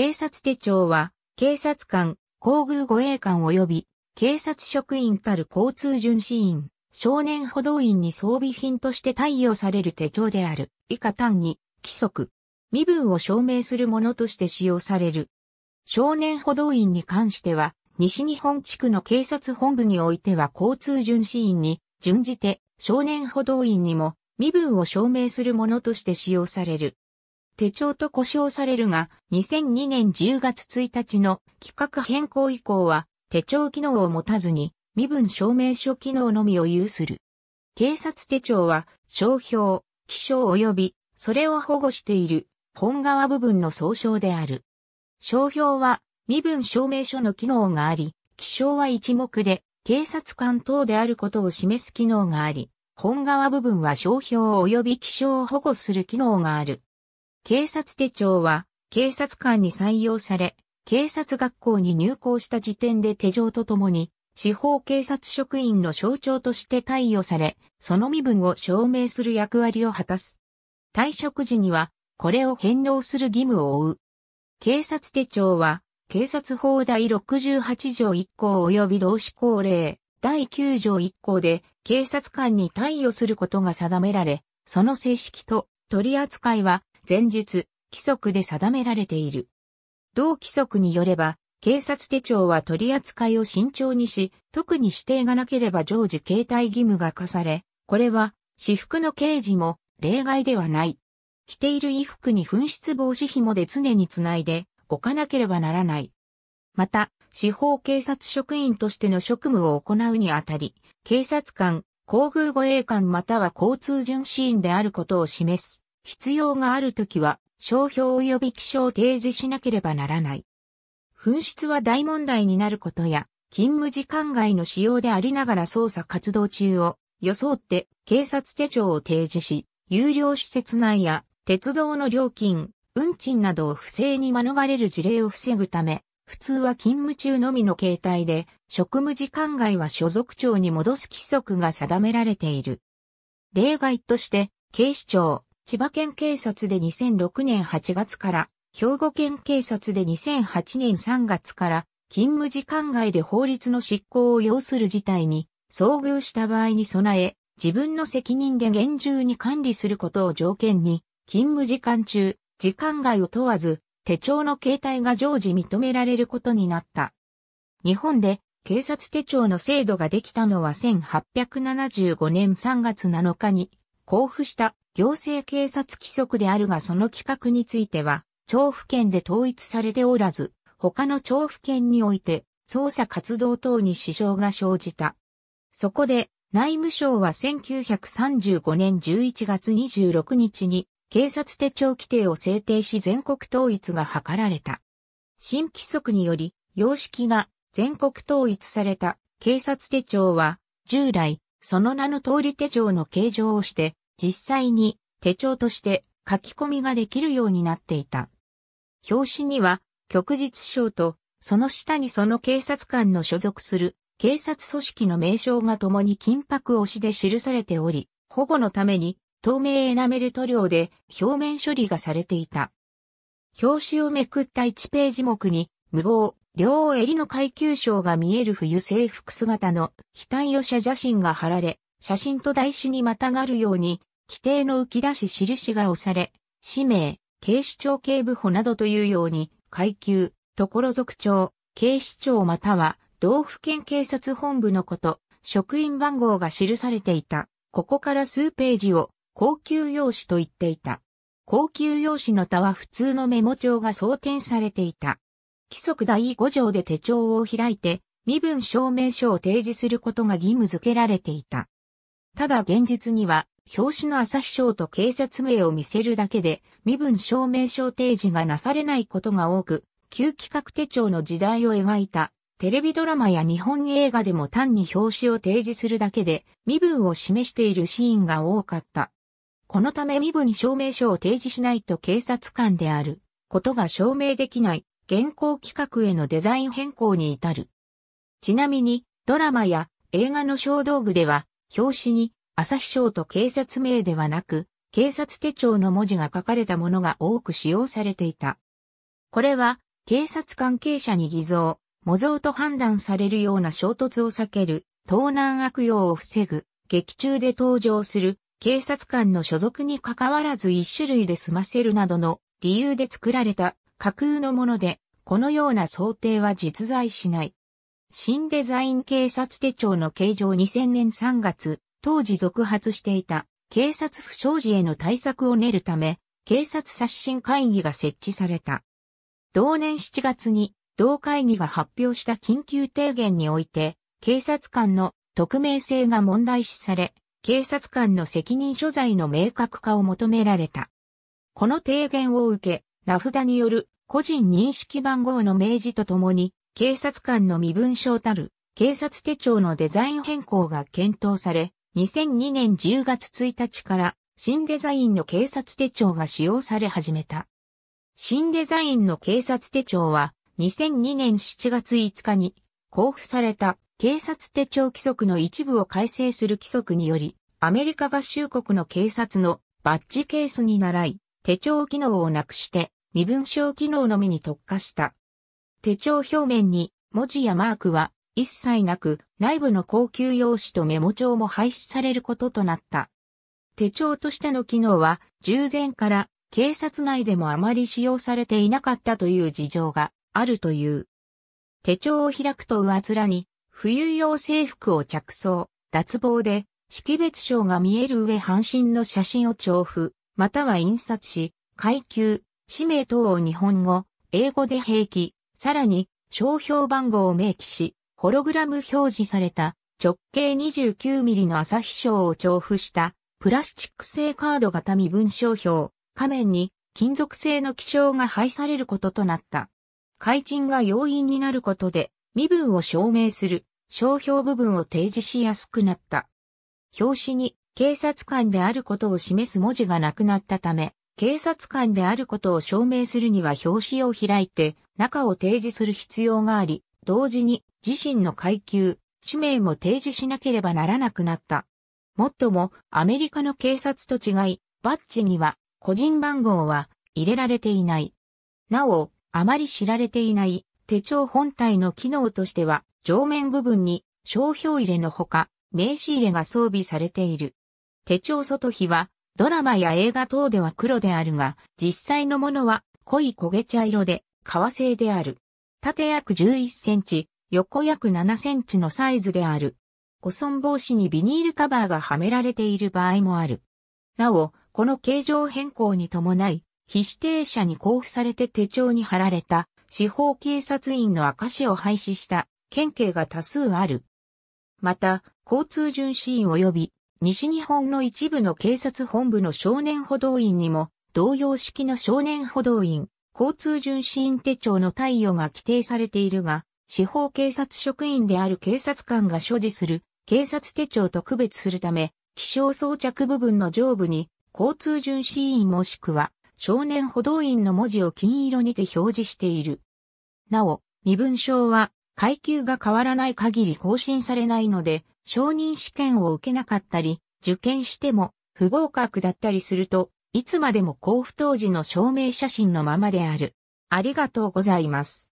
警察手帳は、警察官、皇宮護衛官及び、警察職員たる交通巡視員、少年歩道員に装備品として貸与される手帳である。以下単に、規則。身分を証明するものとして使用される。少年歩道員に関しては、西日本地区の警察本部においては交通巡視員に、準じて少年歩道員にも身分を証明するものとして使用される。手帳と呼称されるが、2002年10月1日の企画変更以降は、手帳機能を持たずに、身分証明書機能のみを有する。警察手帳は、商標、記章及び、それを保護している、本側部分の総称である。商標は、身分証明書の機能があり、記章は一目で、警察官等であることを示す機能があり、本側部分は商標及び記章を保護する機能がある。警察手帳は、警察官に採用され、警察学校に入校した時点で手錠とともに、司法警察職員の象徴として貸与され、その身分を証明する役割を果たす。退職時には、これを返納する義務を負う。警察手帳は、警察法第68条1項及び同志法令、第9条1項で、警察官に貸与することが定められ、その正式と取り扱いは、前日、規則で定められている。同規則によれば、警察手帳は取り扱いを慎重にし、特に指定がなければ常時携帯義務が課され、これは、私服の刑事も例外ではない。着ている衣服に紛失防止紐で常につないで置かなければならない。また、司法警察職員としての職務を行うにあたり、警察官、皇宮護衛官または交通巡視員であることを示す。必要があるときは、商標及び記章を提示しなければならない。紛失は大問題になることや、勤務時間外の使用でありながら捜査活動中を装って警察手帳を提示し、有料施設内や鉄道の料金、運賃などを不正に免れる事例を防ぐため、普通は勤務中のみの形態で、職務時間外は所属庁に戻す規則が定められている。例外として、警視庁、千葉県警察で2006年8月から、兵庫県警察で2008年3月から、勤務時間外で法律の執行を要する事態に遭遇した場合に備え、自分の責任で厳重に管理することを条件に、勤務時間中、時間外を問わず、手帳の携帯が常時認められることになった。日本で警察手帳の制度ができたのは1875年3月7日に交付した行政警察規則であるがその規格については、調布県で統一されておらず、他の調布県において、捜査活動等に支障が生じた。そこで、内務省は1935年11月26日に、警察手帳規定を制定し全国統一が図られた。新規則により、様式が全国統一された警察手帳は、従来、その名の通り手帳の形状をして、実際に手帳として書き込みができるようになっていた。表紙には、旭日章と、その下にその警察官の所属する警察組織の名称が共に金箔押しで記されており、保護のために透明エナメル塗料で表面処理がされていた。表紙をめくった1ページ目に、無謀、両襟の階級章が見える冬制服姿の非対応者写真が貼られ、写真と台紙にまたがるように、規定の浮き出し印が押され、氏名、警視庁警部補などというように、階級、所属長、警視庁または道府県警察本部のこと、職員番号が記されていた。ここから数ページを高級用紙と言っていた。高級用紙の他は普通のメモ帳が装填されていた。規則第5条で手帳を開いて、身分証明書を提示することが義務付けられていた。ただ現実には、表紙の朝日賞と警察名を見せるだけで、身分証明書提示がなされないことが多く、旧企画手帳の時代を描いた、テレビドラマや日本映画でも単に表紙を提示するだけで、身分を示しているシーンが多かった。このため身分証明書を提示しないと警察官である、ことが証明できない、現行企画へのデザイン変更に至る。ちなみに、ドラマや映画の小道具では、表紙に朝日賞と警察名ではなく、警察手帳の文字が書かれたものが多く使用されていた。これは、警察関係者に偽造、模造と判断されるような衝突を避ける、盗難悪用を防ぐ、劇中で登場する、警察官の所属に関わらず一種類で済ませるなどの理由で作られた架空のもので、このような想定は実在しない。新デザイン警察手帳の形状2000年3月、当時続発していた警察不祥事への対策を練るため、警察刷新会議が設置された。同年7月に同会議が発表した緊急提言において、警察官の匿名性が問題視され、警察官の責任所在の明確化を求められた。この提言を受け、名札による個人認識番号の明示とともに、警察官の身分証たる警察手帳のデザイン変更が検討され、2002年10月1日から新デザインの警察手帳が使用され始めた。新デザインの警察手帳は2002年7月5日に交付された警察手帳規則の一部を改正する規則により、アメリカ合衆国の警察のバッジケースに習い、手帳機能をなくして身分証機能のみに特化した。手帳表面に文字やマークは一切なく、内部の高級用紙とメモ帳も廃止されることとなった。手帳としての機能は、従前から警察内でもあまり使用されていなかったという事情があるという。手帳を開くと上面に、冬用制服を着装、脱帽で、識別証が見える上半身の写真を調布、または印刷し、階級、氏名等を日本語、英語で併記、さらに、商標番号を明記し、ホログラム表示された直径2 9ミリの朝日賞を調布したプラスチック製カード型身分証表、仮面に金属製の気象が配されることとなった。改陳が要因になることで身分を証明する商標部分を提示しやすくなった。表紙に警察官であることを示す文字がなくなったため、警察官であることを証明するには表紙を開いて中を提示する必要があり、同時に自身の階級、氏名も提示しなければならなくなった。もっとも、アメリカの警察と違い、バッジには、個人番号は入れられていない。なお、あまり知られていない手帳本体の機能としては、上面部分に商標入れのほか、名刺入れが装備されている。手帳外比は、ドラマや映画等では黒であるが、実際のものは濃い焦げ茶色で、革製である。縦約11センチ、横約7センチのサイズである。汚損防止にビニールカバーがはめられている場合もある。なお、この形状変更に伴い、非指定者に交付されて手帳に貼られた司法警察員の証を廃止した県警が多数ある。また、交通巡視員及び西日本の一部の警察本部の少年歩道員にも同様式の少年歩道員、交通巡視員手帳の貸与が規定されているが、司法警察職員である警察官が所持する警察手帳と区別するため、気象装着部分の上部に交通巡視員もしくは少年歩道員の文字を金色にて表示している。なお、身分証は階級が変わらない限り更新されないので、承認試験を受けなかったり、受験しても不合格だったりすると、いつまでも交付当時の証明写真のままである。ありがとうございます。